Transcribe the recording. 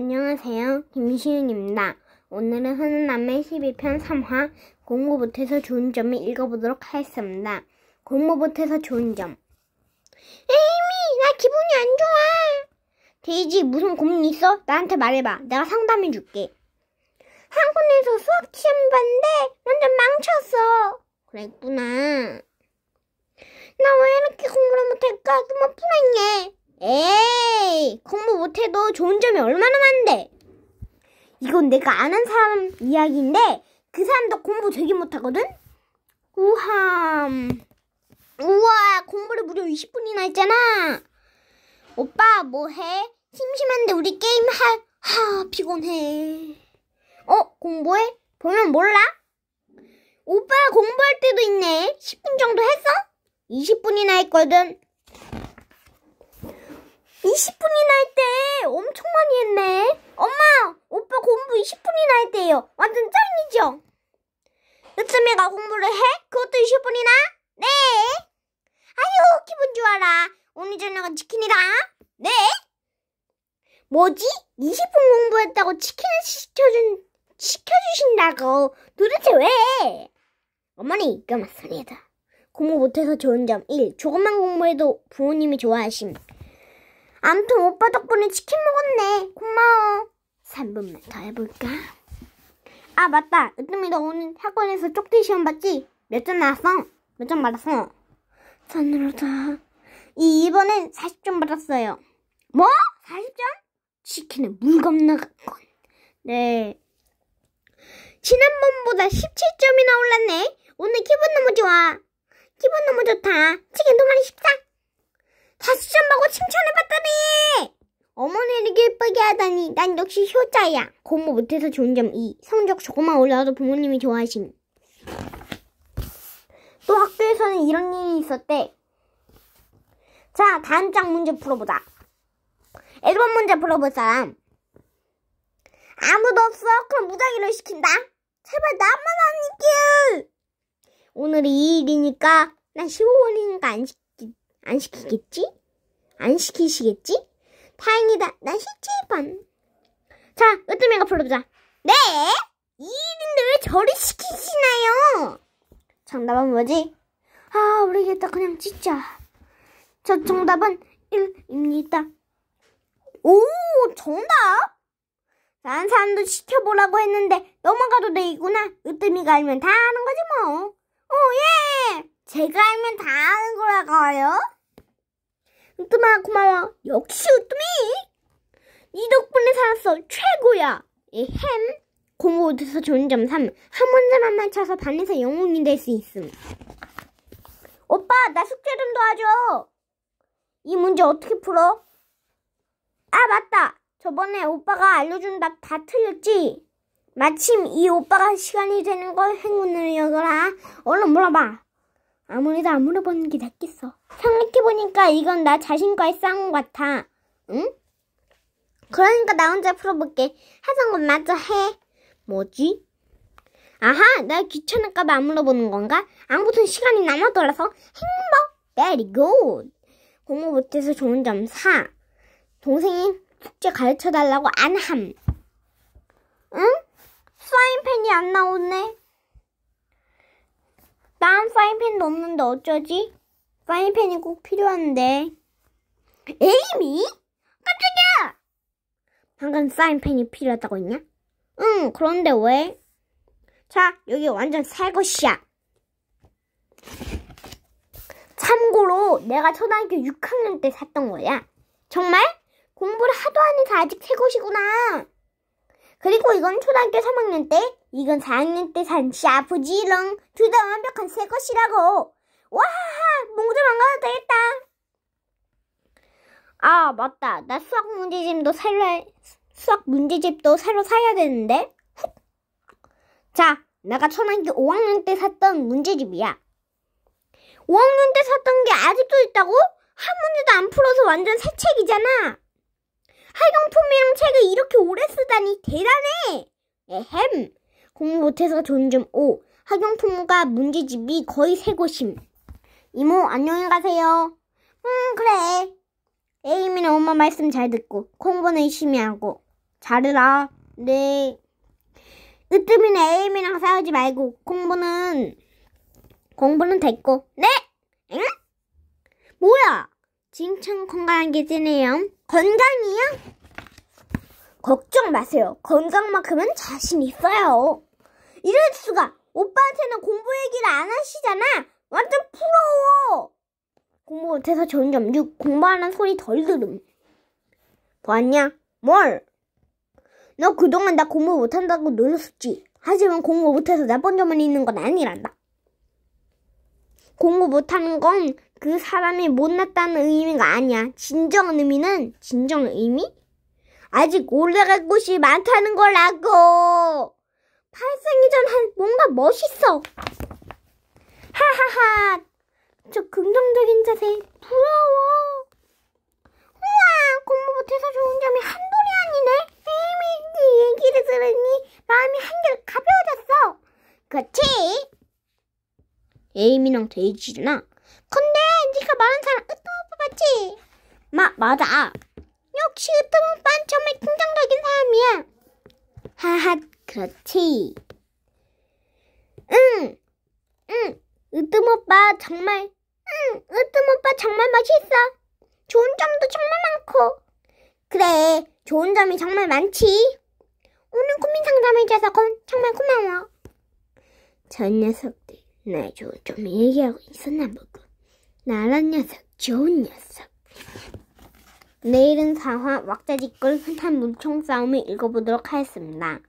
안녕하세요. 김시윤입니다. 오늘은 선느남의 12편 3화 공부 못해서 좋은 점을 읽어보도록 하겠습니다. 공부 못해서 좋은 점 에이미 나 기분이 안 좋아. 데이지 무슨 고민 있어? 나한테 말해봐. 내가 상담해줄게. 학원에서 수학 시험 봤는데 완전 망쳤어. 그랬구나. 나 왜 이렇게 공부를 못할까? 그만 뭐 불안해. 에이 공부 못해도 좋은 점이 얼마나 많은데. 이건 내가 아는 사람 이야기인데 그 사람도 공부 되게 못하거든? 우함. 우와, 공부를 무려 20분이나 했잖아. 오빠, 뭐 해? 심심한데 우리 게임 할, 하, 피곤해. 어, 공부해? 보면 몰라? 오빠 공부할 때도 있네. 10분 정도 했어? 20분이나 했거든. 20분이나 할 때 엄청 많이 했네. 엄마, 오빠 공부 20분이나 했대요. 완전 짱이죠? 요쯤에가 공부를 해? 그것도 20분이나? 네. 아유, 기분 좋아라. 오늘 저녁은 치킨이다. 네. 뭐지? 20분 공부했다고 치킨을 시켜준, 시켜주신다고. 도대체 왜? 어머니, 이거 맞습니다. 공부 못해서 좋은 점 1. 조금만 공부해도 부모님이 좋아하심. 암튼 오빠 덕분에 치킨 먹었네. 고마워. 3분만 더 해볼까? 아 맞다. 으뜸이 너 오늘 학원에서 쪽지 시험 봤지? 몇 점 나왔어? 몇 점 받았어? 전으로 다. 이번엔 40점 받았어요. 뭐? 40점? 치킨에 물 겁나갔군. 네. 지난번보다 17점이나 올랐네. 오늘 기분 너무 좋아. 기분 너무 좋다. 치킨 동아리 14. 다수점먹고 칭찬해봤다니! 어머니를 예쁘게 하다니 난 역시 효자야. 공부 못해서 좋은 점 2. 성적 조금만 올라와도 부모님이 좋아하심. 또 학교에서는 이런 일이 있었대. 자, 다음 장 문제 풀어보자. 1번 문제 풀어볼 사람. 아무도 없어? 그럼 무작위로 시킨다. 제발 나만 안 시켜! 오늘이 2일이니까 난 15분이니까 안 시켜. 안 시키겠지? 안 시키시겠지? 다행이다. 난 시체반. 자, 으뜸이가 불러보자. 네! 이 일인데 왜 저를 시키시나요? 정답은 뭐지? 아, 모르겠다. 그냥 진짜. 저 정답은 1입니다. 오, 정답? 난 사람도 시켜보라고 했는데 넘어가도 되겠구나. 으뜸이가 알면 다 아는 거지 뭐. 오, 예! 제가 알면 다 아는 거라고요? 으뜸아 고마워. 역시 으뜸이. 네 덕분에 살았어. 최고야. 이 예, 햄. 공부 못해서 좋은 점 3. 한 문제만 맞춰서 반에서 영웅이 될 수 있음. 오빠 나 숙제 좀 도와줘. 이 문제 어떻게 풀어? 아 맞다. 저번에 오빠가 알려준 답 다 틀렸지? 마침 이 오빠가 시간이 되는 걸 행운을 여거라. 얼른 물어봐. 아무래도 안 물어보는 게 낫겠어. 생각해보니까 이건 나 자신과의 싸움 같아. 응? 그러니까 나 혼자 풀어볼게. 하던 건 맞아 해. 뭐지? 아하, 나 귀찮을까봐 안 물어보는 건가? 아무튼 시간이 남아 돌아서 행복. Very good. 공부 못해서 좋은 점 4. 동생이 숙제 가르쳐달라고 안 함. 응? 프라임팬이안 나오네. 난프인이팬도 없는데 어쩌지? 프인이팬이꼭 필요한데. 에이미? 깜짝이야! 방금 프인이팬이 필요하다고 했냐? 응, 그런데 왜? 자, 여기 완전 새 것이야. 참고로 내가 초등학교 6학년 때 샀던 거야. 정말? 공부를 하도 안 해서 아직 새 것이구나. 그리고 이건 초등학교 3학년 때 이건 4학년 때산치 아프지롱. 둘다 완벽한 새 것이라고. 와, 몽들 망가도 되겠다. 아, 맞다. 나 수학 문제집도 새로, 수학 문제집도 새로 사야 되는데. 자, 내가 초등학교 5학년 때 샀던 문제집이야. 5학년 때 샀던 게 아직도 있다고? 한 문제도 안 풀어서 완전 새 책이잖아. 활용품이랑 책을 이렇게 오래 쓰다니 대단해. 에헴. 공부 못해서 존좀 오. 학용품과 문제집이 거의 세 곳임. 이모 안녕히 가세요. 음 그래. 에이미는 엄마 말씀 잘 듣고 공부는 열심히 하고 잘해라. 네. 으뜸이는 에이미랑 싸우지 말고 공부는 공부는 됐고 네. 응? 뭐야? 진참 건강한 게 되네요. 건강이요? 걱정 마세요. 건강만큼은 자신 있어요. 이럴 수가! 오빠한테는 공부 얘기를 안 하시잖아! 완전 부러워! 공부 못해서 좋은 점 6. 공부하는 소리 덜 들음. 뭐았냐? 뭘? 너 그동안 나 공부 못한다고 놀렸었지. 하지만 공부 못해서 나쁜 점만 있는 건 아니란다. 공부 못하는 건 그 사람이 못났다는 의미가 아니야. 진정한 의미는 진정한 의미? 아직 올라갈 곳이 많다는 걸알고 발생이 전 뭔가 멋있어. 하하하. 저 긍정적인 자세 부러워. 우와, 공부 못해서 좋은 점이 한둘이 아니네. 에이미 네 얘기를 들으니 마음이 한결 가벼워졌어. 그렇지? 에이미랑 데이지나. 근데 네가 말한 사람 으뜸 오빠 맞지? 마, 맞아. 역시 으뜸 오빠는 정말 긍정적인 사람이야. 하하, 그렇지. 응, 응, 으뜸 오빠 정말, 응, 으뜸 오빠 정말 맛있어. 좋은 점도 정말 많고. 그래, 좋은 점이 정말 많지. 오늘 고민 상담해줘서 정말 고마워. 저 녀석들, 나 좋은 점 얘기하고 있었나 보고. 나란 녀석, 좋은 녀석. 내일은 사화 왁자지껄 흔한 물총 싸움을 읽어보도록 하겠습니다.